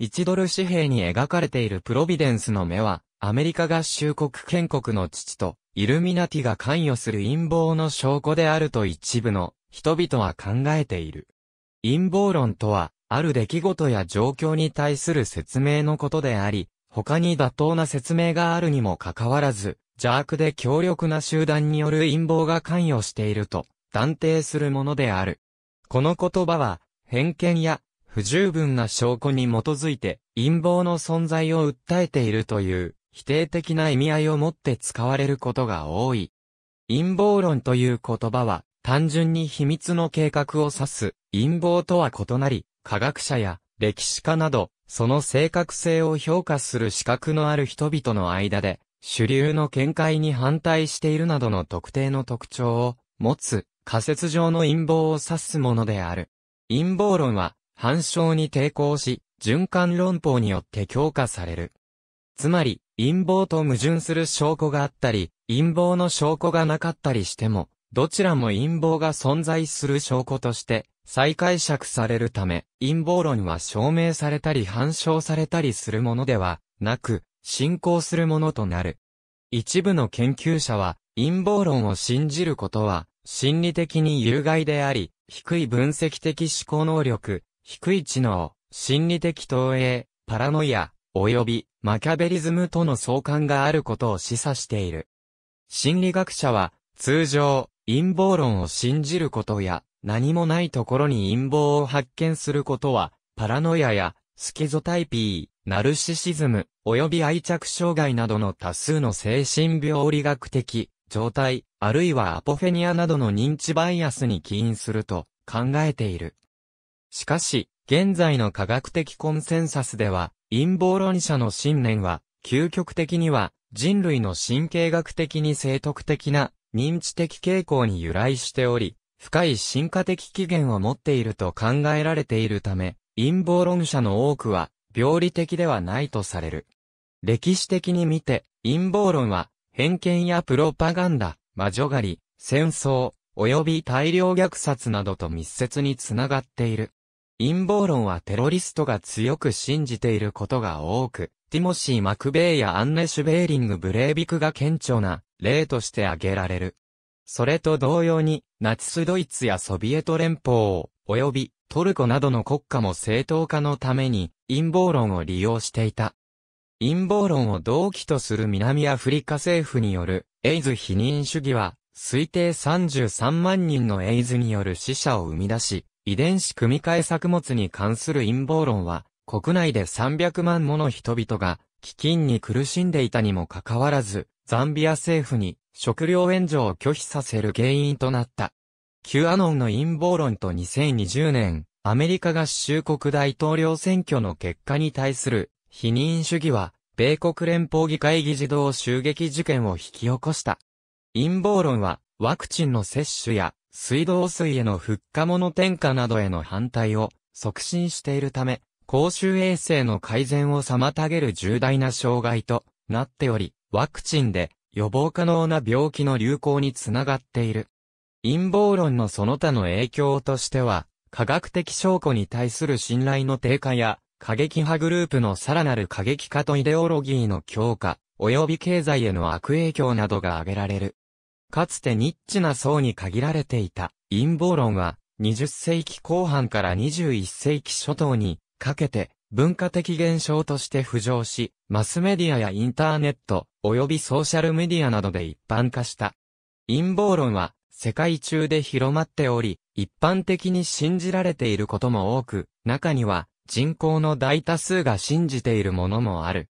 1ドル紙幣に描かれているプロビデンスの目は、アメリカ合衆国建国の父と、イルミナティが関与する陰謀の証拠であると一部の人々は考えている。陰謀論とは、ある出来事や状況に対する説明のことであり、他に妥当な説明があるにもかかわらず、邪悪で強力な集団による陰謀が関与していると断定するものである。この言葉は、偏見や不十分な証拠に基づいて陰謀の存在を訴えているという否定的な意味合いを持って使われることが多い。陰謀論という言葉は単純に秘密の計画を指す陰謀とは異なり、科学者や歴史家など、その正確性を評価する資格のある人々の間で、主流の見解に反対しているなどの特定の特徴を持つ仮説上の陰謀を指すものである。陰謀論は反証に抵抗し、循環論法によって強化される。つまり、陰謀と矛盾する証拠があったり、陰謀の証拠がなかったりしても、どちらも陰謀が存在する証拠として、再解釈されるため、陰謀論は証明されたり反証されたりするものではなく、進行するものとなる。一部の研究者は、陰謀論を信じることは、心理的に有害であり、低い分析的思考能力、低い知能、心理的投影、パラノイア、及びマキャベリズムとの相関があることを示唆している。心理学者は、通常、陰謀論を信じることや、何もないところに陰謀を発見することは、パラノイアや、スキゾタイピー、ナルシシズム、及び愛着障害などの多数の精神病理学的状態、あるいはアポフェニアなどの認知バイアスに起因すると考えている。しかし、現在の科学的コンセンサスでは、陰謀論者の信念は、究極的には、人類の神経学的に生徳的な認知的傾向に由来しており、深い進化的起源を持っていると考えられているため、陰謀論者の多くは、病理的ではないとされる。歴史的に見て、陰謀論は、偏見やプロパガンダ、魔女狩り、戦争、及び大量虐殺などと密接につながっている。陰謀論はテロリストが強く信じていることが多く、ティモシー・マクベイやアンネ・シュベーリング・ブレービクが顕著な例として挙げられる。それと同様に、ナチスドイツやソビエト連邦、及びトルコなどの国家も正当化のために陰謀論を利用していた。陰謀論を同期とする南アフリカ政府によるエイズ否認主義は推定33万人のエイズによる死者を生み出し、遺伝子組み換え作物に関する陰謀論は、国内で300万もの人々が、飢饉に苦しんでいたにもかかわらず、ザンビア政府に食料援助を拒否させる原因となった。Q アノンの陰謀論と2020年、アメリカ合衆国大統領選挙の結果に対する否認主義は、米国連邦議会議事堂襲撃事件を引き起こした。陰謀論は、ワクチンの接種や水道水への復火物添加などへの反対を促進しているため、公衆衛生の改善を妨げる重大な障害となっており、ワクチンで予防可能な病気の流行につながっている。陰謀論のその他の影響としては、科学的証拠に対する信頼の低下や、過激派グループのさらなる過激化とイデオロギーの強化、及び経済への悪影響などが挙げられる。かつてニッチな層に限られていた陰謀論は、20世紀後半から21世紀初頭にかけて文化的現象として浮上し、マスメディアやインターネット、及びソーシャルメディアなどで一般化した。陰謀論は世界中で広まっており、一般的に信じられていることも多く、中には人口の大多数が信じているものもある。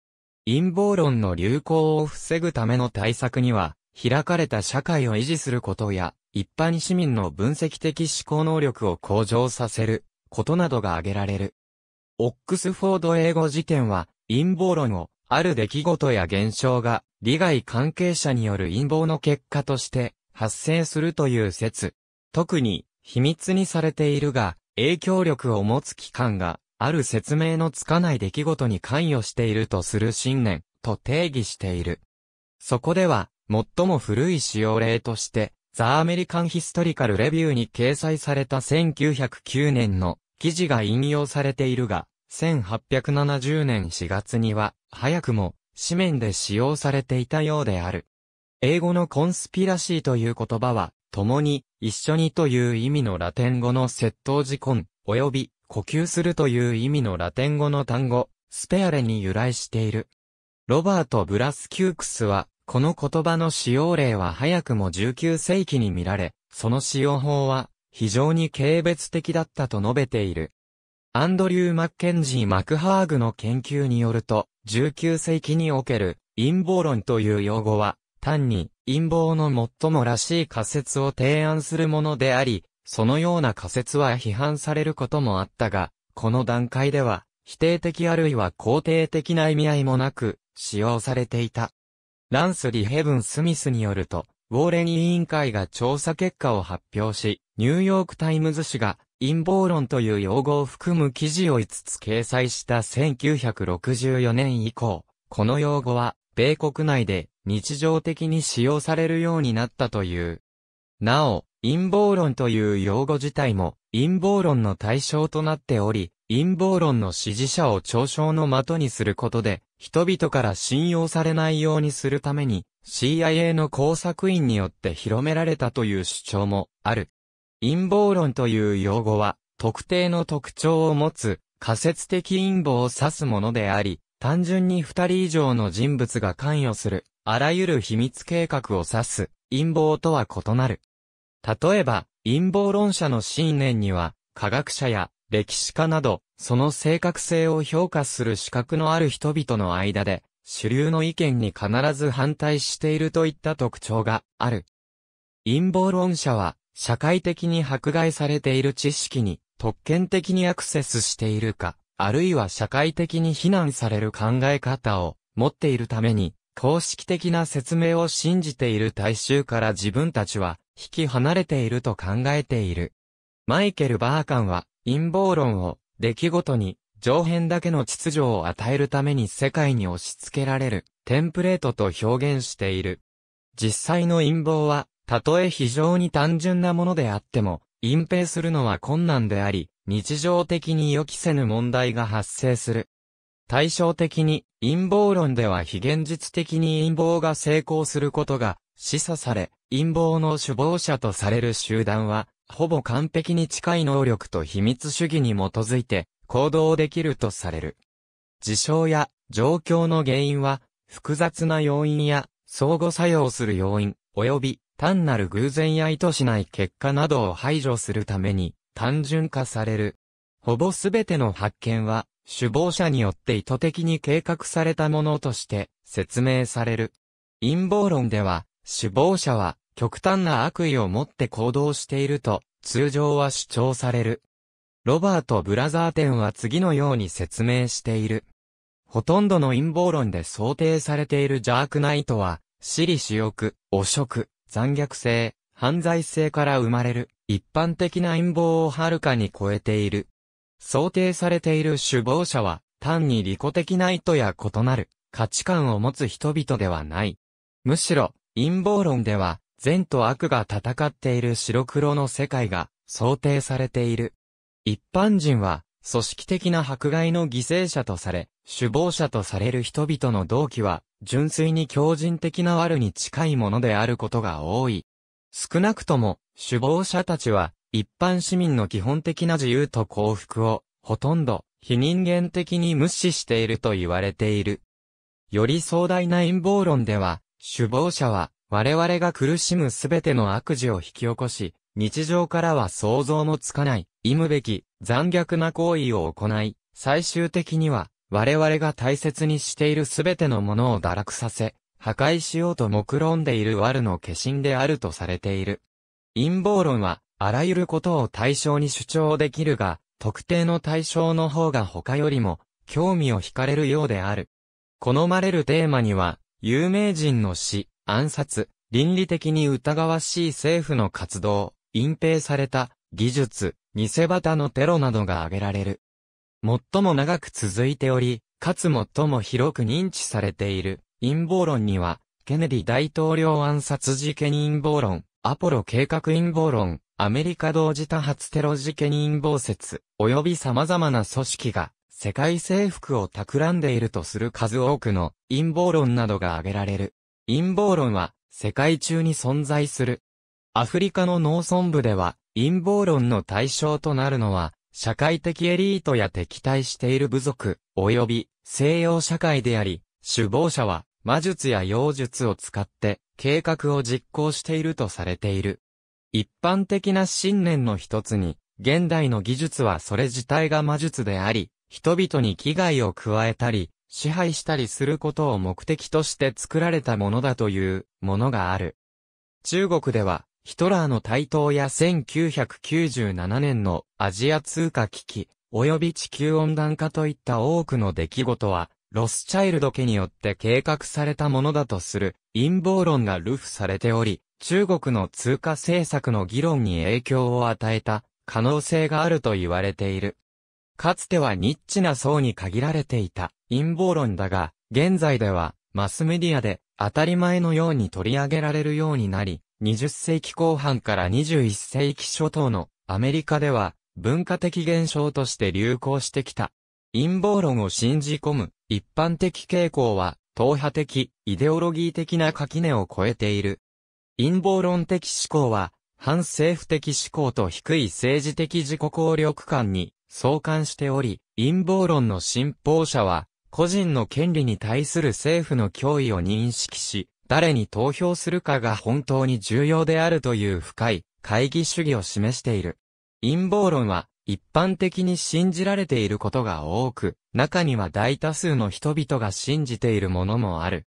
陰謀論の流行を防ぐための対策には、開かれた社会を維持することや、一般市民の分析的思考能力を向上させることなどが挙げられる。オックスフォード英語辞典は、陰謀論を、ある出来事や現象が、利害関係者による陰謀の結果として、発生するという説。特に、秘密にされているが、影響力を持つ機関が、ある説明のつかない出来事に関与しているとする信念、と定義している。そこでは、最も古い使用例として、ザ・アメリカン・ヒストリカル・レビューに掲載された1909年の記事が引用されているが、1870年4月には、早くも、紙面で使用されていたようである。英語のコンスピラシーという言葉は、共に、一緒にという意味のラテン語の窃盗事根、及び、呼吸するという意味のラテン語の単語、スペアレに由来している。ロバート・ブラスキュークスは、この言葉の使用例は早くも19世紀に見られ、その使用法は非常に軽蔑的だったと述べている。アンドリュー・マッケンジー・マクハーグの研究によると、19世紀における陰謀論という用語は、単に陰謀の最もらしい仮説を提案するものであり、そのような仮説は批判されることもあったが、この段階では、否定的あるいは肯定的な意味合いもなく、使用されていた。ランス・リ・ヘブン・スミスによると、ウォーレン委員会が調査結果を発表し、ニューヨーク・タイムズ紙が陰謀論という用語を含む記事を5つ掲載した1964年以降、この用語は、米国内で日常的に使用されるようになったという。なお、陰謀論という用語自体も陰謀論の対象となっており、陰謀論の支持者を嘲笑の的にすることで、人々から信用されないようにするために、CIA の工作員によって広められたという主張もある。陰謀論という用語は、特定の特徴を持つ仮説的陰謀を指すものであり、単純に二人以上の人物が関与する、あらゆる秘密計画を指す陰謀とは異なる。例えば、陰謀論者の信念には、科学者や歴史家など、その正確性を評価する資格のある人々の間で、主流の意見に必ず反対しているといった特徴がある。陰謀論者は、社会的に迫害されている知識に、特権的にアクセスしているか、あるいは社会的に非難される考え方を持っているために、公式的な説明を信じている大衆から自分たちは引き離れていると考えている。マイケル・バーカンは陰謀論を、出来事に、上辺だけの秩序を与えるために世界に押し付けられる、テンプレートと表現している。実際の陰謀は、たとえ非常に単純なものであっても、隠蔽するのは困難であり、日常的に予期せぬ問題が発生する。対照的に、陰謀論では非現実的に陰謀が成功することが示唆され、陰謀の首謀者とされる集団は、ほぼ完璧に近い能力と秘密主義に基づいて行動できるとされる。事象や状況の原因は複雑な要因や相互作用する要因、及び単なる偶然や意図しない結果などを排除するために単純化される。ほぼすべての発見は首謀者によって意図的に計画されたものとして説明される。陰謀論では首謀者は極端な悪意を持って行動していると、通常は主張される。ロバート・ブラザーンは次のように説明している。ほとんどの陰謀論で想定されている邪悪ナイトは、私利私欲、汚職、残虐性、犯罪性から生まれる、一般的な陰謀をはるかに超えている。想定されている首謀者は、単に利己的な意図や異なる、価値観を持つ人々ではない。むしろ、陰謀論では、善と悪が戦っている白黒の世界が想定されている。一般人は、組織的な迫害の犠牲者とされ、首謀者とされる人々の動機は、純粋に強靭的な悪に近いものであることが多い。少なくとも、首謀者たちは、一般市民の基本的な自由と幸福を、ほとんど、非人間的に無視していると言われている。より壮大な陰謀論では、首謀者は、我々が苦しむすべての悪事を引き起こし、日常からは想像もつかない、忌むべき、残虐な行為を行い、最終的には、我々が大切にしているすべてのものを堕落させ、破壊しようと目論んでいる悪の化身であるとされている。陰謀論は、あらゆることを対象に主張できるが、特定の対象の方が他よりも、興味を惹かれるようである。好まれるテーマには、有名人の死、暗殺、倫理的に疑わしい政府の活動、隠蔽された、技術、偽旗のテロなどが挙げられる。最も長く続いており、かつ最も広く認知されている陰謀論には、ケネディ大統領暗殺事件陰謀論、アポロ計画陰謀論、アメリカ同時多発テロ事件陰謀説、及び様々な組織が世界征服を企んでいるとする数多くの陰謀論などが挙げられる。陰謀論は世界中に存在する。アフリカの農村部では陰謀論の対象となるのは社会的エリートや敵対している部族及び西洋社会であり、首謀者は魔術や妖術を使って計画を実行しているとされている。一般的な信念の一つに、現代の技術はそれ自体が魔術であり、人々に危害を加えたり、支配したりすることを目的として作られたものだというものがある。中国では、ヒトラーの台頭や1997年のアジア通貨危機、及び地球温暖化といった多くの出来事は、ロスチャイルド家によって計画されたものだとする陰謀論が流布されており、中国の通貨政策の議論に影響を与えた可能性があると言われている。かつてはニッチな層に限られていた。陰謀論だが、現在では、マスメディアで、当たり前のように取り上げられるようになり、20世紀後半から21世紀初頭のアメリカでは、文化的現象として流行してきた。陰謀論を信じ込む、一般的傾向は、党派的、イデオロギー的な垣根を超えている。陰謀論的思考は、反政府的思考と低い政治的自己効力感に相関しており、陰謀論の信奉者は、個人の権利に対する政府の脅威を認識し、誰に投票するかが本当に重要であるという深い会議主義を示している。陰謀論は一般的に信じられていることが多く、中には大多数の人々が信じているものもある。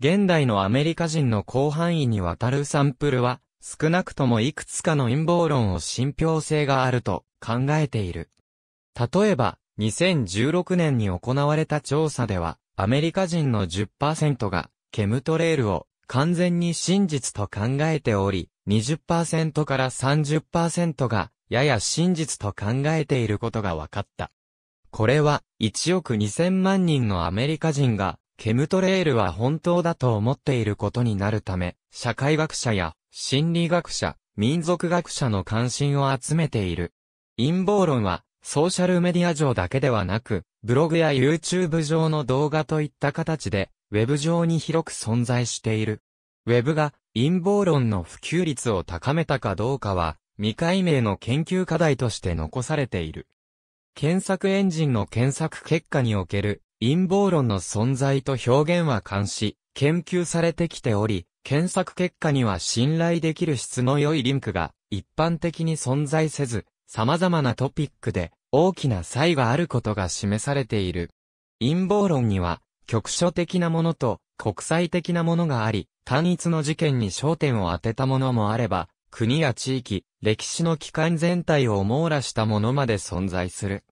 現代のアメリカ人の広範囲にわたるサンプルは、少なくともいくつかの陰謀論を信憑性があると考えている。例えば、2016年に行われた調査では、アメリカ人の10%が、ケムトレールを完全に真実と考えており、20%から30%が、やや真実と考えていることが分かった。これは、1億2000万人のアメリカ人が、ケムトレールは本当だと思っていることになるため、社会学者や心理学者、民族学者の関心を集めている。陰謀論は、ソーシャルメディア上だけではなく、ブログや YouTube 上の動画といった形で、ウェブ上に広く存在している。ウェブが陰謀論の普及率を高めたかどうかは、未解明の研究課題として残されている。検索エンジンの検索結果における陰謀論の存在と表現は監視、研究されてきており、検索結果には信頼できる質の良いリンクが一般的に存在せず、様々なトピックで大きな差異があることが示されている。陰謀論には、局所的なものと国際的なものがあり、単一の事件に焦点を当てたものもあれば、国や地域、歴史の機関全体を網羅したものまで存在する。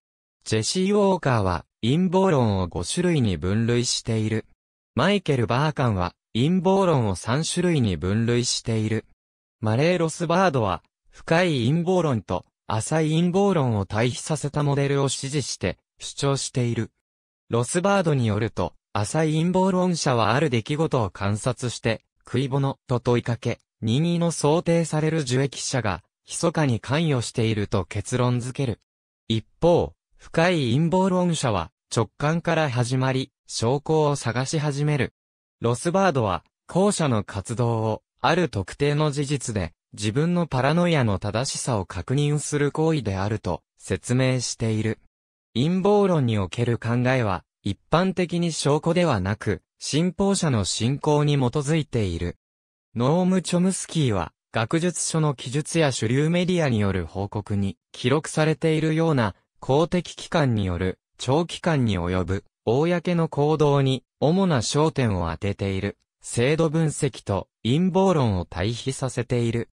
ジェシー・ウォーカーは陰謀論を5種類に分類している。マイケル・バーカンは陰謀論を3種類に分類している。マレー・ロスバードは深い陰謀論と浅い陰謀論を対比させたモデルを支持して主張している。ロスバードによると、浅い陰謀論者はある出来事を観察して、食い物と問いかけ、任意の想定される受益者が、密かに関与していると結論づける。一方、深い陰謀論者は、直感から始まり、証拠を探し始める。ロスバードは、後者の活動を、ある特定の事実で、自分のパラノイアの正しさを確認する行為であると説明している。陰謀論における考えは、一般的に証拠ではなく、信奉者の信仰に基づいている。ノーム・チョムスキーは、学術書の記述や主流メディアによる報告に記録されているような公的機関による長期間に及ぶ公の行動に主な焦点を当てている制度分析と陰謀論を対比させている。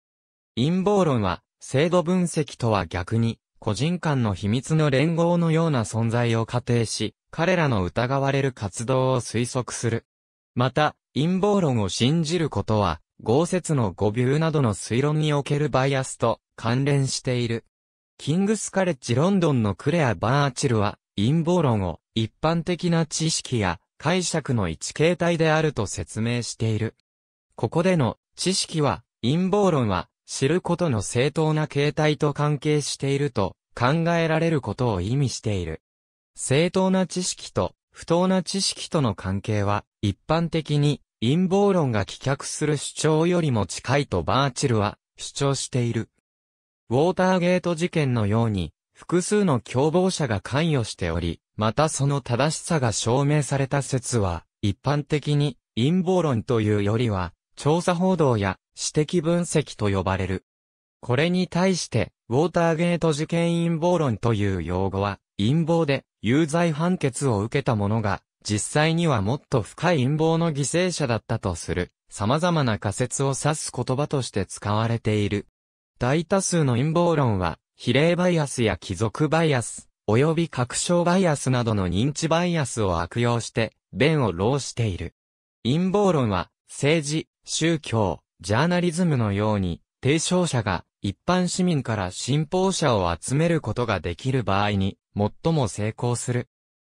陰謀論は、制度分析とは逆に、個人間の秘密の連合のような存在を仮定し、彼らの疑われる活動を推測する。また、陰謀論を信じることは、豪雪の誤謬などの推論におけるバイアスと関連している。キングスカレッジロンドンのクレア・バーチルは、陰謀論を一般的な知識や解釈の一形態であると説明している。ここでの知識は、陰謀論は知ることの正当な形態と関係していると考えられることを意味している。正当な知識と不当な知識との関係は一般的に陰謀論が棄却する主張よりも近いとバーチルは主張している。ウォーターゲート事件のように複数の共謀者が関与しており、またその正しさが証明された説は一般的に陰謀論というよりは調査報道や指摘分析と呼ばれる。これに対して、ウォーターゲート事件陰謀論という用語は、陰謀で有罪判決を受けた者が、実際にはもっと深い陰謀の犠牲者だったとする、様々な仮説を指す言葉として使われている。大多数の陰謀論は、比例バイアスや貴族バイアス、及び確証バイアスなどの認知バイアスを悪用して、弁を漏している。陰謀論は、政治、宗教、ジャーナリズムのように、提唱者が一般市民から信奉者を集めることができる場合に、最も成功する。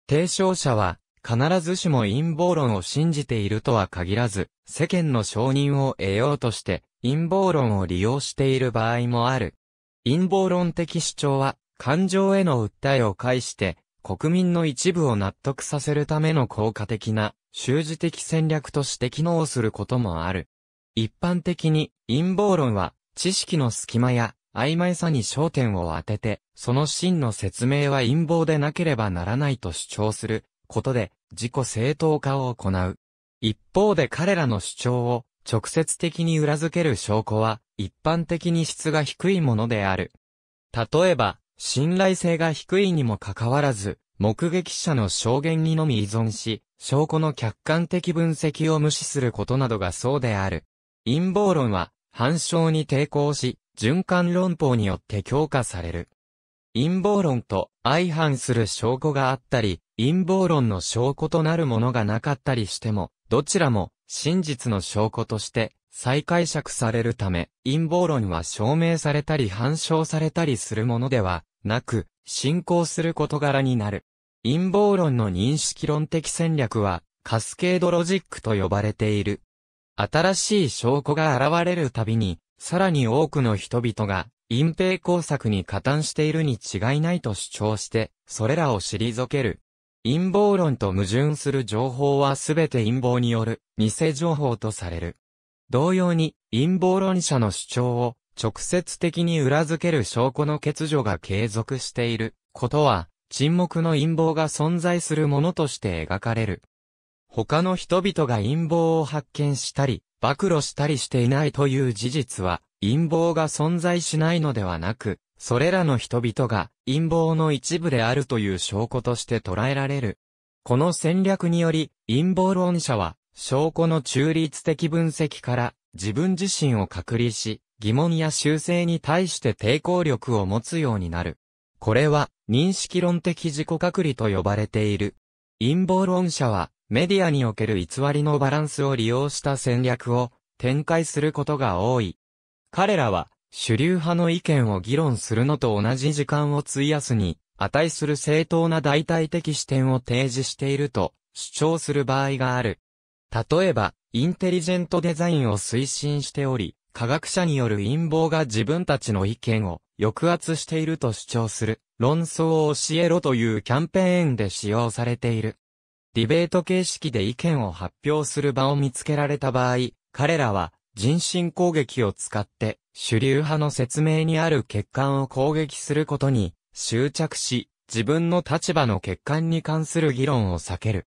提唱者は、必ずしも陰謀論を信じているとは限らず、世間の承認を得ようとして、陰謀論を利用している場合もある。陰謀論的主張は、感情への訴えを介して、国民の一部を納得させるための効果的な、修辞的戦略として機能することもある。一般的に陰謀論は知識の隙間や曖昧さに焦点を当てて、その真の説明は陰謀でなければならないと主張することで自己正当化を行う。一方で彼らの主張を直接的に裏付ける証拠は一般的に質が低いものである。例えば、信頼性が低いにもかかわらず、目撃者の証言にのみ依存し、証拠の客観的分析を無視することなどがそうである。陰謀論は、反証に抵抗し、循環論法によって強化される。陰謀論と相反する証拠があったり、陰謀論の証拠となるものがなかったりしても、どちらも真実の証拠として再解釈されるため、陰謀論は証明されたり反証されたりするものではなく、進行する事柄になる。陰謀論の認識論的戦略は、カスケードロジックと呼ばれている。新しい証拠が現れるたびに、さらに多くの人々が、隠蔽工作に加担しているに違いないと主張して、それらを退ける。陰謀論と矛盾する情報はすべて陰謀による、偽情報とされる。同様に、陰謀論者の主張を、直接的に裏付ける証拠の欠如が継続していることは、沈黙の陰謀が存在するものとして描かれる。他の人々が陰謀を発見したり、暴露したりしていないという事実は、陰謀が存在しないのではなく、それらの人々が陰謀の一部であるという証拠として捉えられる。この戦略により、陰謀論者は、証拠の中立的分析から自分自身を隔離し、疑問や修正に対して抵抗力を持つようになる。これは認識論的自己隔離と呼ばれている。陰謀論者はメディアにおける偽りのバランスを利用した戦略を展開することが多い。彼らは主流派の意見を議論するのと同じ時間を費やすに値する正当な代替的視点を提示していると主張する場合がある。例えば、インテリジェントデザインを推進しており、科学者による陰謀が自分たちの意見を抑圧していると主張する論争を教えろというキャンペーンで使用されている。ディベート形式で意見を発表する場を見つけられた場合、彼らは人身攻撃を使って主流派の説明にある欠陥を攻撃することに執着し、自分の立場の欠陥に関する議論を避ける。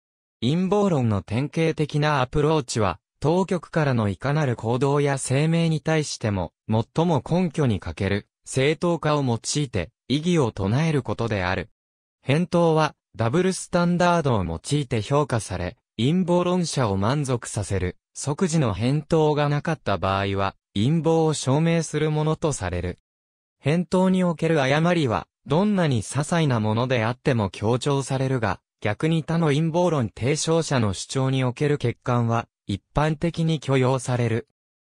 陰謀論の典型的なアプローチは、当局からのいかなる行動や声明に対しても、最も根拠に欠ける、正当化を用いて、異議を唱えることである。返答は、ダブルスタンダードを用いて評価され、陰謀論者を満足させる、即時の返答がなかった場合は、陰謀を証明するものとされる。返答における誤りは、どんなに些細なものであっても強調されるが、逆に他の陰謀論提唱者の主張における欠陥は、一般的に許容される。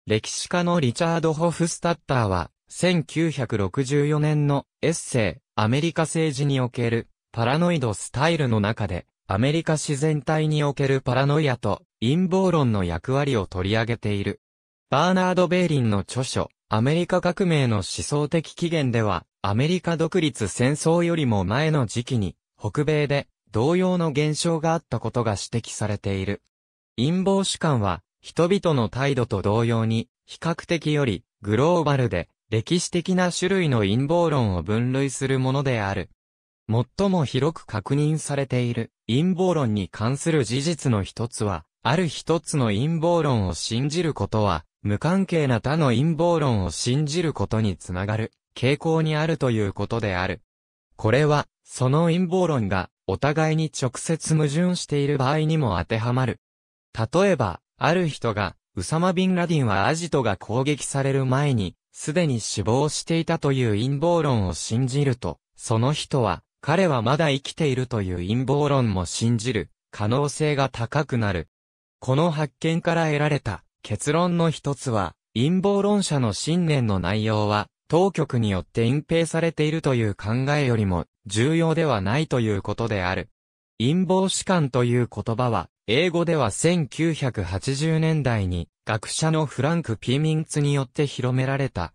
歴史家のリチャード・ホフスタッターは、1964年のエッセイ、アメリカ政治におけるパラノイドスタイルの中で、アメリカ自然体におけるパラノイアと陰謀論の役割を取り上げている。バーナード・ベーリンの著書、アメリカ革命の思想的起源では、アメリカ独立戦争よりも前の時期に、北米で同様の現象があったことが指摘されている。陰謀主観は、人々の態度と同様に、比較的よりグローバルで、歴史的な種類の陰謀論を分類するものである。最も広く確認されている陰謀論に関する事実の一つは、ある一つの陰謀論を信じることは、無関係な他の陰謀論を信じることにつながる傾向にあるということである。これは、その陰謀論がお互いに直接矛盾している場合にも当てはまる。例えば、ある人が、ウサマ・ビン・ラディンはアジトが攻撃される前に、すでに死亡していたという陰謀論を信じると、その人は、彼はまだ生きているという陰謀論も信じる可能性が高くなる。この発見から得られた結論の一つは、陰謀論者の信念の内容は、当局によって隠蔽されているという考えよりも重要ではないということである。陰謀士官という言葉は、英語では1980年代に学者のフランク・ピーミンツによって広められた。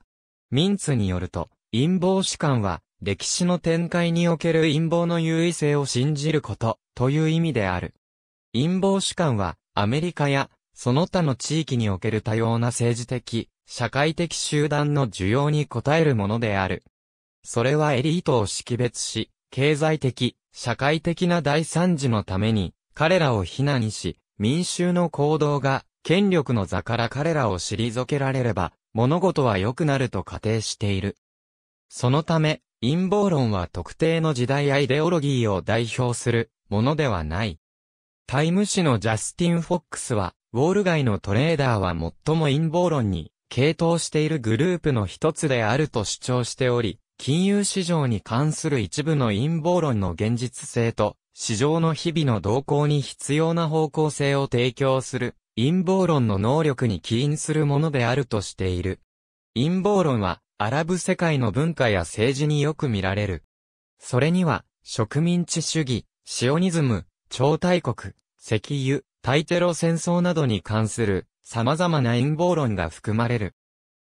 ミンツによると、陰謀士官は歴史の展開における陰謀の優位性を信じること、という意味である。陰謀主観は、アメリカや、その他の地域における多様な政治的、社会的集団の需要に応えるものである。それはエリートを識別し、経済的、社会的な大惨事のために、彼らを非難にし、民衆の行動が、権力の座から彼らを退けられれば、物事は良くなると仮定している。そのため、陰謀論は特定の時代アイデオロギーを代表するものではない。タイム誌のジャスティン・フォックスは、ウォール街のトレーダーは最も陰謀論に傾倒しているグループの一つであると主張しており、金融市場に関する一部の陰謀論の現実性と、市場の日々の動向に必要な方向性を提供する陰謀論の能力に起因するものであるとしている。陰謀論はアラブ世界の文化や政治によく見られる。それには、植民地主義、シオニズム、超大国、石油、対テロ戦争などに関する様々な陰謀論が含まれる。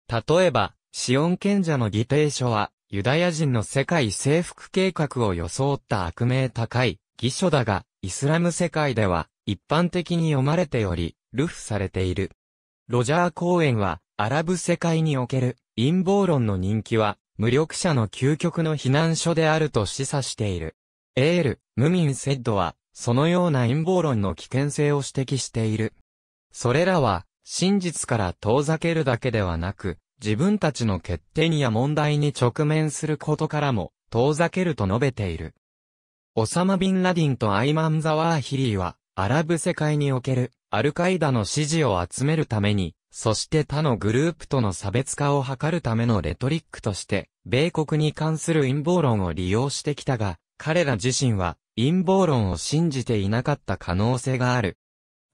例えば、シオン賢者の議定書は、ユダヤ人の世界征服計画を装った悪名高い偽書だが、イスラム世界では一般的に読まれており、流布されている。ロジャー・コーエンは、アラブ世界における陰謀論の人気は、無力者の究極の避難所であると示唆している。エール、ムミン・セッドは、そのような陰謀論の危険性を指摘している。それらは、真実から遠ざけるだけではなく、自分たちの欠点や問題に直面することからも、遠ざけると述べている。オサマ・ビン・ラディンとアイマン・ザワーヒリーは、アラブ世界におけるアルカイダの支持を集めるために、そして他のグループとの差別化を図るためのレトリックとして、米国に関する陰謀論を利用してきたが、彼ら自身は陰謀論を信じていなかった可能性がある。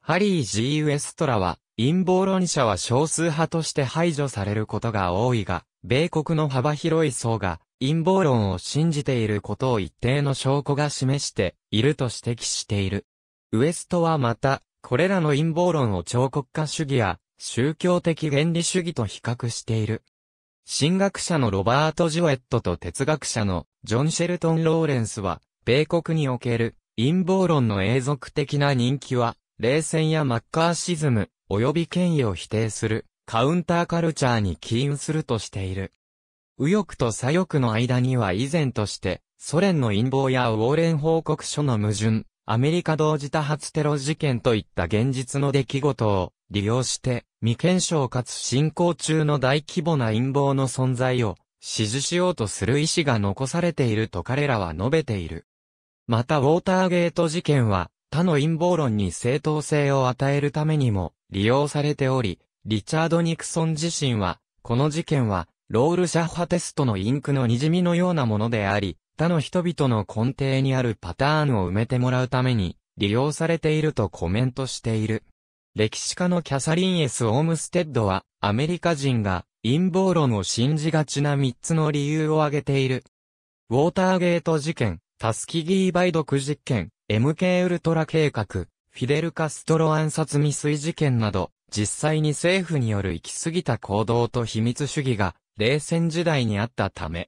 ハリー・ G・ ウエストラは、陰謀論者は少数派として排除されることが多いが、米国の幅広い層が陰謀論を信じていることを一定の証拠が示していると指摘している。ウエストはまた、これらの陰謀論を彫刻家主義や宗教的原理主義と比較している。神学者のロバート・ジュエットと哲学者のジョン・シェルトン・ローレンスは、米国における陰謀論の永続的な人気は、冷戦やマッカーシズム、及び権威を否定するカウンターカルチャーに起因するとしている。右翼と左翼の間には以前として、ソ連の陰謀やウォーレン報告書の矛盾、アメリカ同時多発テロ事件といった現実の出来事を、利用して、未検証かつ進行中の大規模な陰謀の存在を、指示しようとする意思が残されていると彼らは述べている。またウォーターゲート事件は、他の陰謀論に正当性を与えるためにも利用されており、リチャード・ニクソン自身は、この事件は、ロールシャッハテストのインクの滲みのようなものであり、他の人々の根底にあるパターンを埋めてもらうために、利用されているとコメントしている。歴史家のキャサリン・エス・オームステッドは、アメリカ人が陰謀論を信じがちな3つの理由を挙げている。ウォーターゲート事件、タスキギー梅毒実験、MK ウルトラ計画、フィデル・カストロ暗殺未遂事件など、実際に政府による行き過ぎた行動と秘密主義が、冷戦時代にあったため、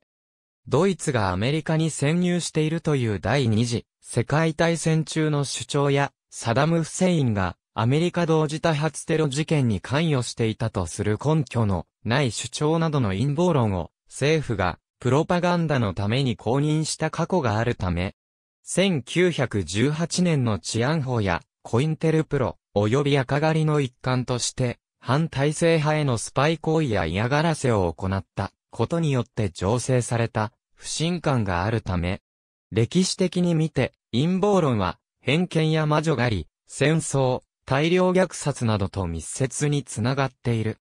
ドイツがアメリカに潜入しているという第二次世界大戦中の主張や、サダム・フセインがアメリカ同時多発テロ事件に関与していたとする根拠のない主張などの陰謀論を政府がプロパガンダのために公認した過去があるため、1918年の治安法やコインテルプロ及び赤狩りの一環として反体制派へのスパイ行為や嫌がらせを行ったことによって醸成された不信感があるため、歴史的に見て陰謀論は偏見や魔女狩り、戦争、大量虐殺などと密接につながっている。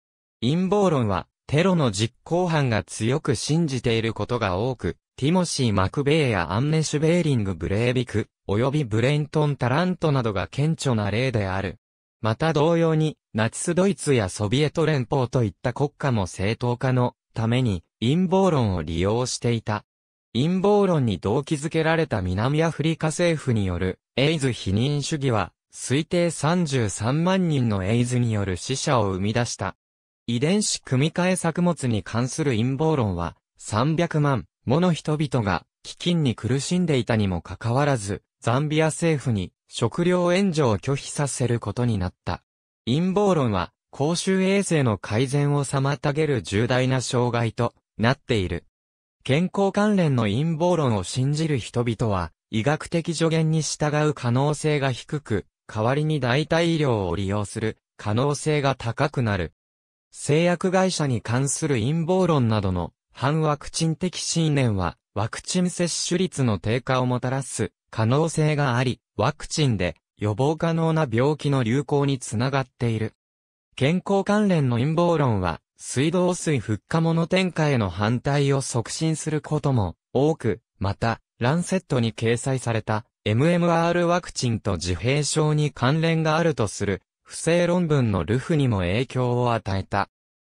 陰謀論は、テロの実行犯が強く信じていることが多く、ティモシー・マクベイやアンネ・シュベーリング・ブレービク、及びブレントン・タラントなどが顕著な例である。また同様に、ナチスドイツやソビエト連邦といった国家も正当化のために陰謀論を利用していた。陰謀論に動機づけられた南アフリカ政府によるエイズ否認主義は推定33万人のエイズによる死者を生み出した。遺伝子組み換え作物に関する陰謀論は、300万もの人々が飢饉に苦しんでいたにもかかわらず、ザンビア政府に食料援助を拒否させることになった。陰謀論は、公衆衛生の改善を妨げる重大な障害となっている。健康関連の陰謀論を信じる人々は、医学的助言に従う可能性が低く、代わりに代替医療を利用する可能性が高くなる。製薬会社に関する陰謀論などの反ワクチン的信念は、ワクチン接種率の低下をもたらす可能性があり、ワクチンで予防可能な病気の流行につながっている。健康関連の陰謀論は、水道水復活物転加への反対を促進することも多く、また、ランセットに掲載された MMR ワクチンと自閉症に関連があるとする、不正論文のルフにも影響を与えた。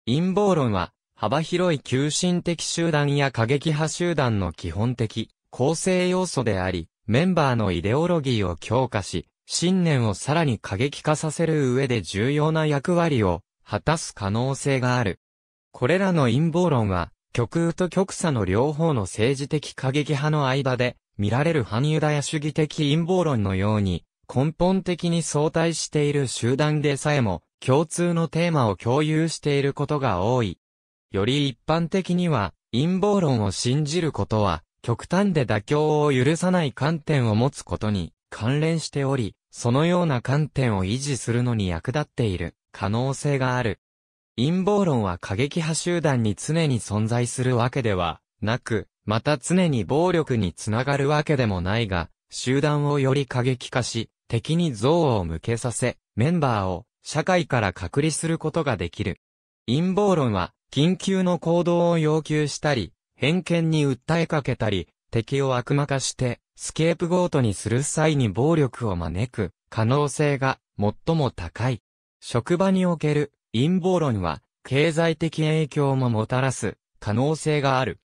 陰謀論は、幅広い急進的集団や過激派集団の基本的、構成要素であり、メンバーのイデオロギーを強化し、信念をさらに過激化させる上で重要な役割を果たす可能性がある。これらの陰謀論は、極右と極左の両方の政治的過激派の間で、見られる反ユダヤ主義的陰謀論のように、根本的に相対している集団でさえも、共通のテーマを共有していることが多い。より一般的には、陰謀論を信じることは、極端で妥協を許さない観点を持つことに関連しており、そのような観点を維持するのに役立っている可能性がある。陰謀論は過激派集団に常に存在するわけではなく、また常に暴力につながるわけでもないが、集団をより過激化し、敵に憎悪を向けさせ、メンバーを社会から隔離することができる。陰謀論は、緊急の行動を要求したり、偏見に訴えかけたり、敵を悪魔化して、スケープゴートにする際に暴力を招く可能性が最も高い。職場における陰謀論は、経済的影響ももたらす、可能性がある。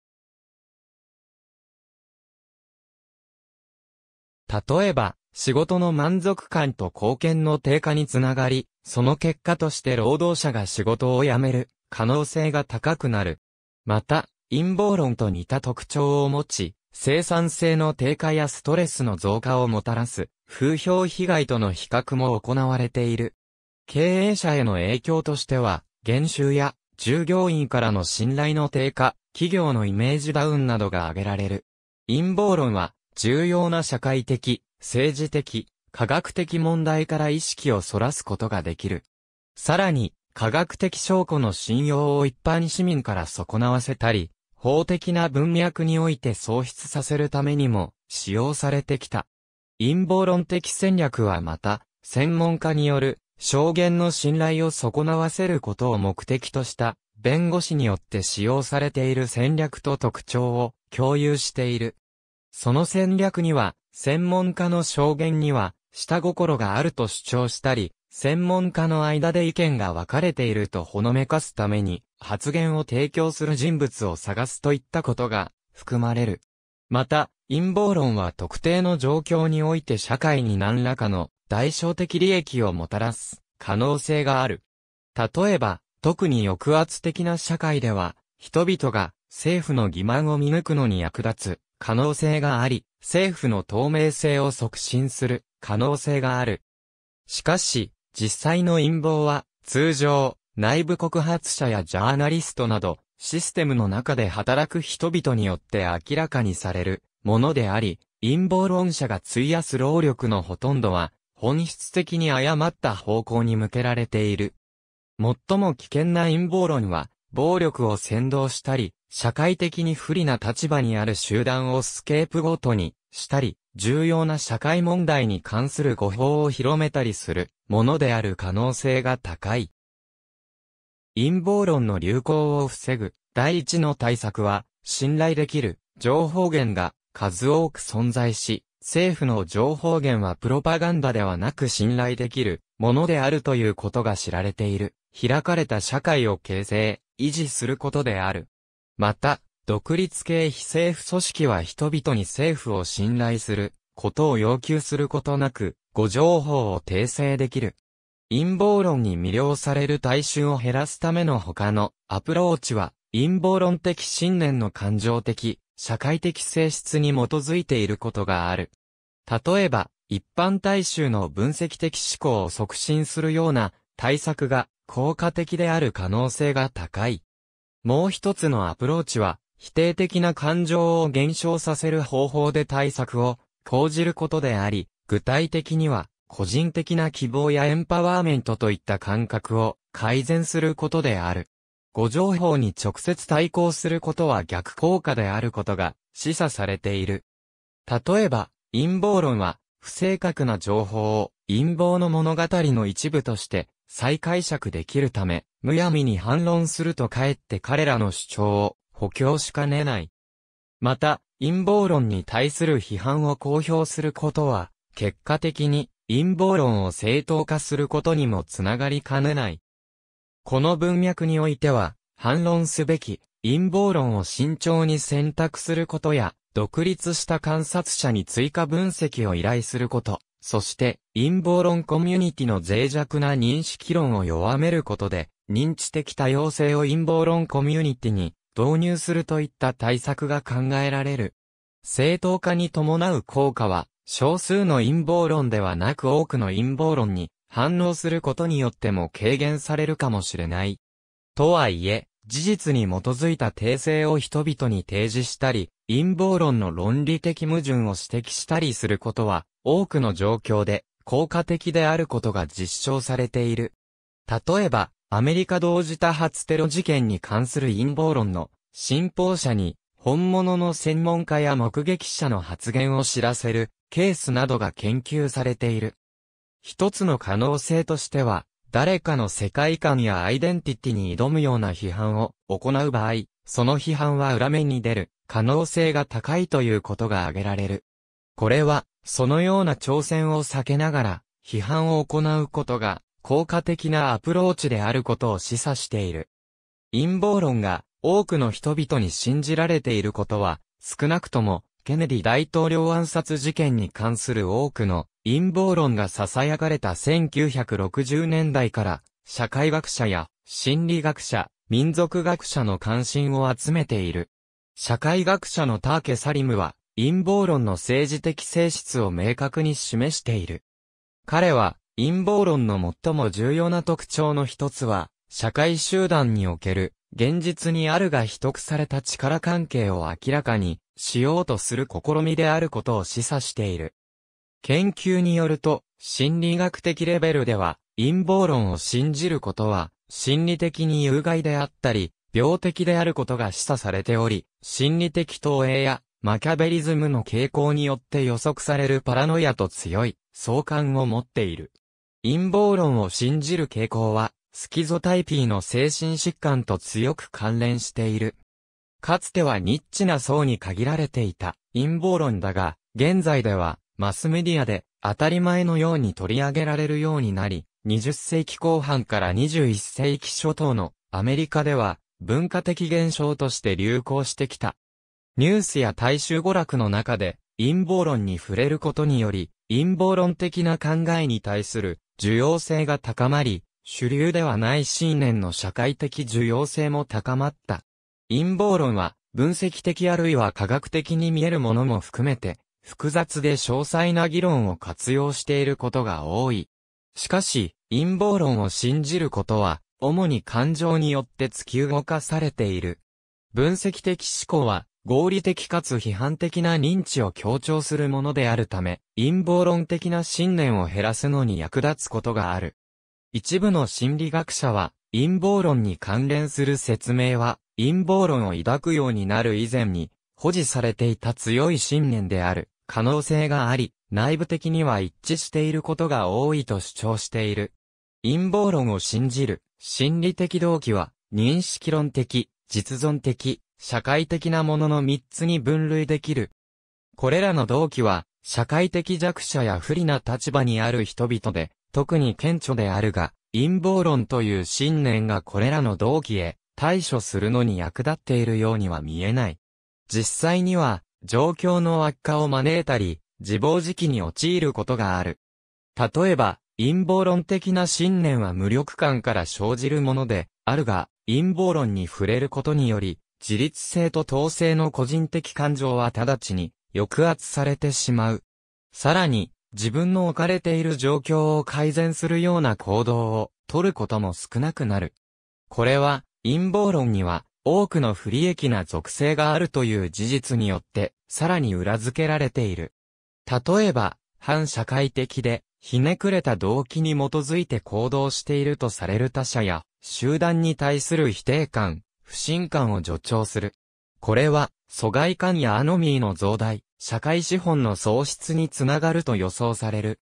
例えば、仕事の満足感と貢献の低下につながり、その結果として労働者が仕事を辞める可能性が高くなる。また、陰謀論と似た特徴を持ち、生産性の低下やストレスの増加をもたらす、風評被害との比較も行われている。経営者への影響としては、減収や従業員からの信頼の低下、企業のイメージダウンなどが挙げられる。陰謀論は、重要な社会的、政治的、科学的問題から意識を逸らすことができる。さらに、科学的証拠の信用を一般市民から損なわせたり、法的な文脈において喪失させるためにも使用されてきた。陰謀論的戦略はまた、専門家による証言の信頼を損なわせることを目的とした弁護士によって使用されている戦略と特徴を共有している。その戦略には、専門家の証言には、下心があると主張したり、専門家の間で意見が分かれているとほのめかすために、発言を提供する人物を探すといったことが含まれる。また、陰謀論は特定の状況において社会に何らかの代償的利益をもたらす可能性がある。例えば、特に抑圧的な社会では、人々が政府の欺瞞を見抜くのに役立つ可能性があり、政府の透明性を促進する可能性がある。しかし、実際の陰謀は、通常、内部告発者やジャーナリストなど、システムの中で働く人々によって明らかにされるものであり、陰謀論者が費やす労力のほとんどは、本質的に誤った方向に向けられている。最も危険な陰謀論は、暴力を先導したり、社会的に不利な立場にある集団をスケープごとにしたり、重要な社会問題に関する誤報を広めたりするものである可能性が高い。陰謀論の流行を防ぐ第一の対策は、信頼できる情報源が数多く存在し、政府の情報源はプロパガンダではなく信頼できるものであるということが知られている。開かれた社会を形成、維持することである。また、独立系非政府組織は人々に政府を信頼することを要求することなく、誤情報を訂正できる。陰謀論に魅了される大衆を減らすための他のアプローチは、陰謀論的信念の感情的社会的性質に基づいていることがある。例えば、一般大衆の分析的思考を促進するような対策が効果的である可能性が高い。もう一つのアプローチは、否定的な感情を減少させる方法で対策を講じることであり、具体的には、個人的な希望やエンパワーメントといった感覚を改善することである。誤情報に直接対抗することは逆効果であることが示唆されている。例えば、陰謀論は、不正確な情報を陰謀の物語の一部として再解釈できるため、むやみに反論するとかえって彼らの主張を補強しかねない。また、陰謀論に対する批判を公表することは、結果的に陰謀論を正当化することにもつながりかねない。この文脈においては、反論すべき陰謀論を慎重に選択することや、独立した観察者に追加分析を依頼すること、そして陰謀論コミュニティの脆弱な認識論を弱めることで、認知的多様性を陰謀論コミュニティに導入するといった対策が考えられる。正当化に伴う効果は、少数の陰謀論ではなく多くの陰謀論に反応することによっても軽減されるかもしれない。とはいえ、事実に基づいた訂正を人々に提示したり、陰謀論の論理的矛盾を指摘したりすることは、多くの状況で効果的であることが実証されている。例えば、アメリカ同時多発テロ事件に関する陰謀論の信奉者に本物の専門家や目撃者の発言を知らせるケースなどが研究されている。一つの可能性としては、誰かの世界観やアイデンティティに挑むような批判を行う場合、その批判は裏目に出る可能性が高いということが挙げられる。これは、そのような挑戦を避けながら、批判を行うことが効果的なアプローチであることを示唆している。陰謀論が多くの人々に信じられていることは、少なくともケネディ大統領暗殺事件に関する多くの陰謀論が囁かれた1960年代から、社会学者や心理学者、民族学者の関心を集めている。社会学者のターケ・サリムは、陰謀論の政治的性質を明確に示している。彼は、陰謀論の最も重要な特徴の一つは、社会集団における、現実にあるが秘匿された力関係を明らかにしようとする試みであることを示唆している。研究によると、心理学的レベルでは、陰謀論を信じることは、心理的に有害であったり、病的であることが示唆されており、心理的投影やマキャベリズムの傾向によって予測されるパラノイアと強い相関を持っている。陰謀論を信じる傾向は、スキゾタイピーの精神疾患と強く関連している。かつてはニッチな層に限られていた陰謀論だが、現在ではマスメディアで当たり前のように取り上げられるようになり、20世紀後半から21世紀初頭のアメリカでは文化的現象として流行してきた。ニュースや大衆娯楽の中で陰謀論に触れることにより、陰謀論的な考えに対する需要性が高まり、主流ではない信念の社会的需要性も高まった。陰謀論は、分析的あるいは科学的に見えるものも含めて、複雑で詳細な議論を活用していることが多い。しかし、陰謀論を信じることは、主に感情によって突き動かされている。分析的思考は、合理的かつ批判的な認知を強調するものであるため、陰謀論的な信念を減らすのに役立つことがある。一部の心理学者は、陰謀論に関連する説明は、陰謀論を抱くようになる以前に、保持されていた強い信念である、可能性があり、内部的には一致していることが多いと主張している。陰謀論を信じる、心理的動機は、認識論的、実存的、社会的なものの3つに分類できる。これらの動機は、社会的弱者や不利な立場にある人々で、特に顕著であるが、陰謀論という信念がこれらの動機へ対処するのに役立っているようには見えない。実際には、状況の悪化を招いたり、自暴自棄に陥ることがある。例えば、陰謀論的な信念は無力感から生じるもので、あるが、陰謀論に触れることにより、自律性と統制の個人的感情は直ちに抑圧されてしまう。さらに、自分の置かれている状況を改善するような行動を取ることも少なくなる。これは、陰謀論には多くの不利益な属性があるという事実によって、さらに裏付けられている。例えば、反社会的で、ひねくれた動機に基づいて行動しているとされる他者や、集団に対する否定感、不信感を助長する。これは、疎外感やアノミーの増大、社会資本の喪失につながると予想される。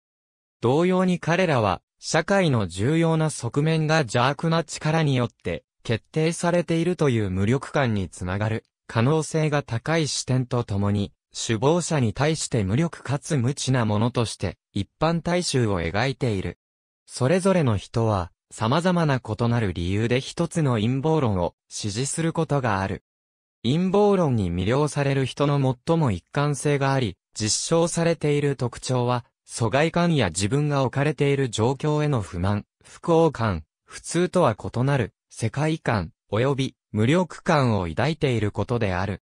同様に彼らは、社会の重要な側面が邪悪な力によって決定されているという無力感につながる可能性が高い視点とともに、首謀者に対して無力かつ無知なものとして一般大衆を描いている。それぞれの人は様々な異なる理由で一つの陰謀論を支持することがある。陰謀論に魅了される人の最も一貫性があり、実証されている特徴は、疎外感や自分が置かれている状況への不満、不幸感、普通とは異なる世界観、及び無力感を抱いていることである。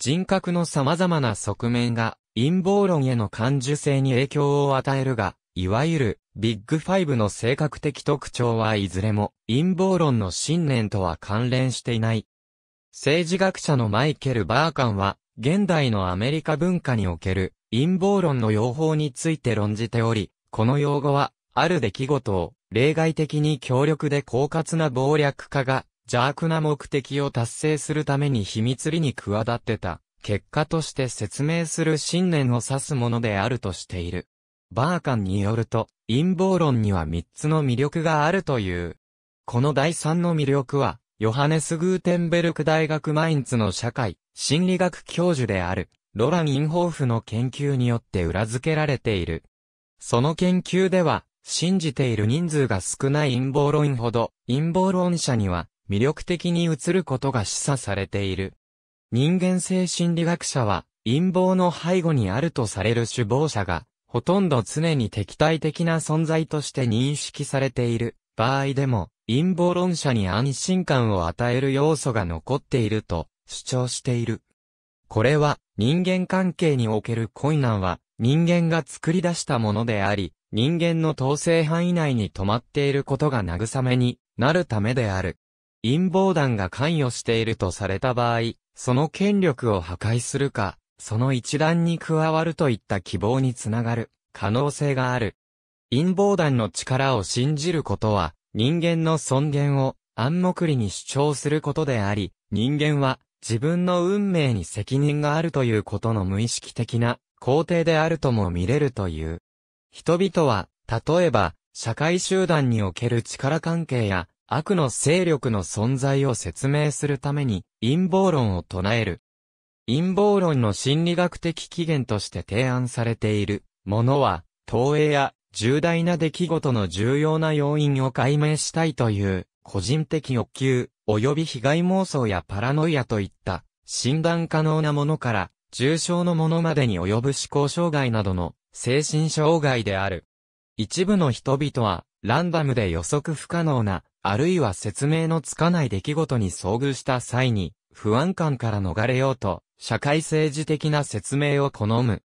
人格の様々な側面が陰謀論への感受性に影響を与えるが、いわゆるビッグファイブの性格的特徴はいずれも陰謀論の信念とは関連していない。政治学者のマイケル・バーカンは、現代のアメリカ文化における陰謀論の用法について論じており、この用語は、ある出来事を例外的に強力で狡猾な謀略家が邪悪な目的を達成するために秘密裏に企ってた結果として説明する信念を指すものであるとしている。バーカンによると陰謀論には3つの魅力があるという。この第3の魅力はヨハネス・グーテンベルク大学マインツの社会、心理学教授である、ロラ・ン・インホーフの研究によって裏付けられている。その研究では、信じている人数が少ない陰謀論ほど、陰謀論者には魅力的に映ることが示唆されている。人間性心理学者は、陰謀の背後にあるとされる首謀者が、ほとんど常に敵対的な存在として認識されている場合でも、陰謀論者に安心感を与える要素が残っていると主張している。これは人間関係における困難は人間が作り出したものであり、人間の統制範囲内に止まっていることが慰めになるためである。陰謀団が関与しているとされた場合、その権力を破壊するか、その一覧に加わるといった希望につながる可能性がある。陰謀団の力を信じることは、人間の尊厳を暗黙りに主張することであり、人間は自分の運命に責任があるということの無意識的な皇帝であるとも見れるという。人々は、例えば、社会集団における力関係や、悪の勢力の存在を説明するために、陰謀論を唱える。陰謀論の心理学的起源として提案されているものは、投影や重大な出来事の重要な要因を解明したいという、個人的欲求、及び被害妄想やパラノイアといった、診断可能なものから、重症のものまでに及ぶ思考障害などの精神障害である。一部の人々は、ランダムで予測不可能な、あるいは説明のつかない出来事に遭遇した際に、不安感から逃れようと、社会政治的な説明を好む。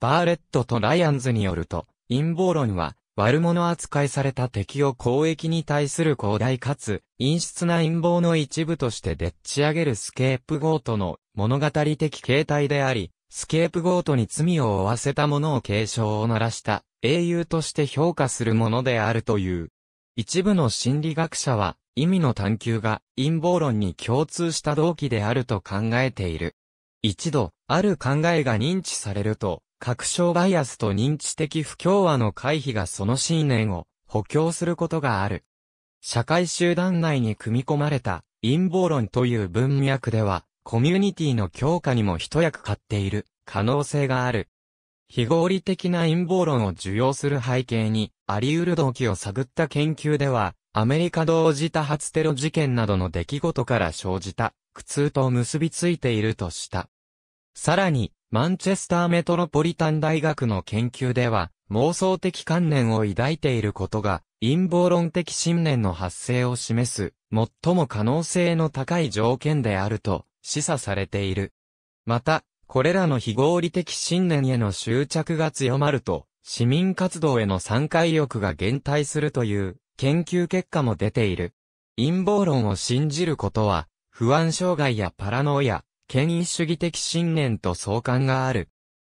バーレットとライアンズによると、陰謀論は、悪者扱いされた敵を公益に対する広大かつ、陰湿な陰謀の一部としてでっち上げるスケープゴートの物語的形態であり、スケープゴートに罪を負わせた者を継承を鳴らした英雄として評価するものであるという。一部の心理学者は、意味の探求が陰謀論に共通した動機であると考えている。一度、ある考えが認知されると、確証バイアスと認知的不協和の回避がその信念を補強することがある。社会集団内に組み込まれた陰謀論という文脈では、コミュニティの強化にも一役買っている可能性がある。非合理的な陰謀論を受容する背景に、あり得る動機を探った研究では、アメリカ同時多発テロ事件などの出来事から生じた苦痛と結びついているとした。さらに、マンチェスターメトロポリタン大学の研究では、妄想的観念を抱いていることが、陰謀論的信念の発生を示す、最も可能性の高い条件であると示唆されている。また、これらの非合理的信念への執着が強まると、市民活動への参加意欲が減退するという研究結果も出ている。陰謀論を信じることは、不安障害やパラノーや権威主義的信念と相関がある。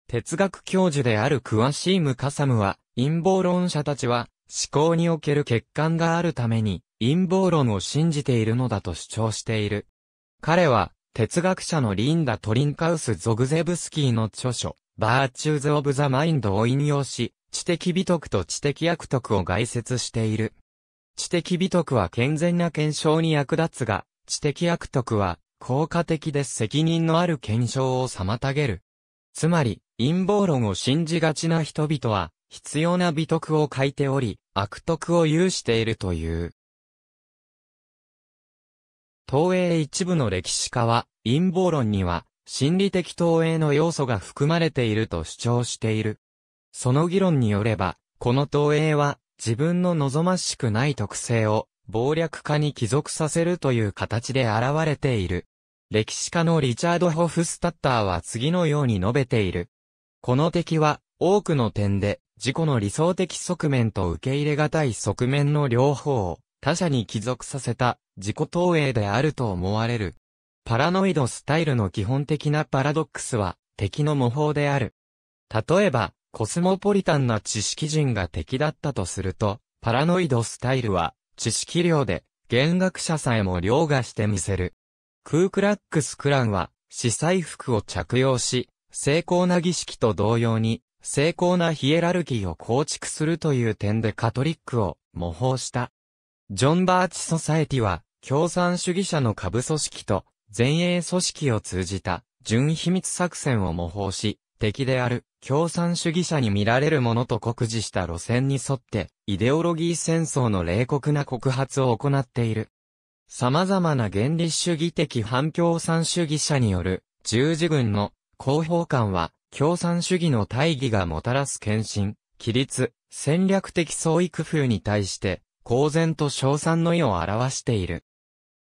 哲学教授である詳しいム・カサムは、陰謀論者たちは、思考における欠陥があるために、陰謀論を信じているのだと主張している。彼は、哲学者のリンダ・トリンカウス・ゾグゼブスキーの著書、バーチューズ・オブ・ザ・マインドを引用し、知的美徳と知的悪徳を概説している。知的美徳は健全な検証に役立つが、知的悪徳は効果的で責任のある検証を妨げる。つまり、陰謀論を信じがちな人々は、必要な美徳を書いており、悪徳を有しているという。東映一部の歴史家は、陰謀論には、心理的投影の要素が含まれていると主張している。その議論によれば、この投影は、自分の望ましくない特性を、暴略家に帰属させるという形で現れている。歴史家のリチャード・ホフスタッターは次のように述べている。この敵は、多くの点で、自己の理想的側面と受け入れがたい側面の両方を、他者に帰属させた自己投影であると思われる。パラノイドスタイルの基本的なパラドックスは敵の模倣である。例えば、コスモポリタンな知識人が敵だったとすると、パラノイドスタイルは知識量で弦楽者さえも凌駕してみせる。クークラックスクランは、司祭服を着用し、精巧な儀式と同様に、精巧なヒエラルキーを構築するという点でカトリックを模倣した。ジョン・バーチ・ソサエティは、共産主義者の下部組織と、前衛組織を通じた、純秘密作戦を模倣し、敵である、共産主義者に見られるものと酷似した路線に沿って、イデオロギー戦争の冷酷な告発を行っている。様々な原理主義的反共産主義者による、十字軍の広報官は、共産主義の大義がもたらす献身、規律、戦略的創育風に対して、公然と称賛の意を表している。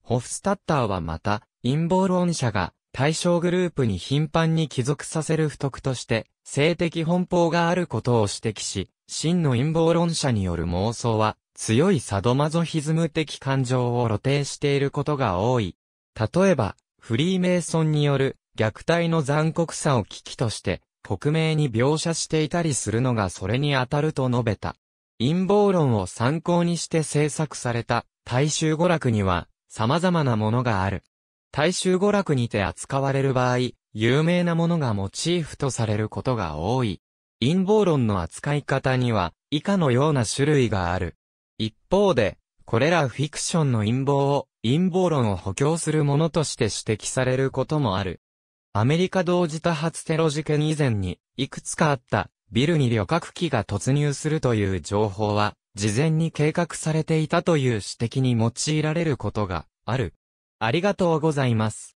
ホフスタッターはまた、陰謀論者が対象グループに頻繁に帰属させる不徳として、性的奔放があることを指摘し、真の陰謀論者による妄想は、強いサドマゾヒズム的感情を露呈していることが多い。例えば、フリーメイソンによる虐待の残酷さを危機として、克明に描写していたりするのがそれに当たると述べた。陰謀論を参考にして制作された大衆娯楽には様々なものがある。大衆娯楽にて扱われる場合、有名なものがモチーフとされることが多い。陰謀論の扱い方には以下のような種類がある。一方で、これらフィクションの陰謀を、陰謀論を補強するものとして指摘されることもある。アメリカ同時多発テロ事件以前に、いくつかあったビルに旅客機が突入するという情報は、事前に計画されていたという指摘に用いられることがある。ありがとうございます。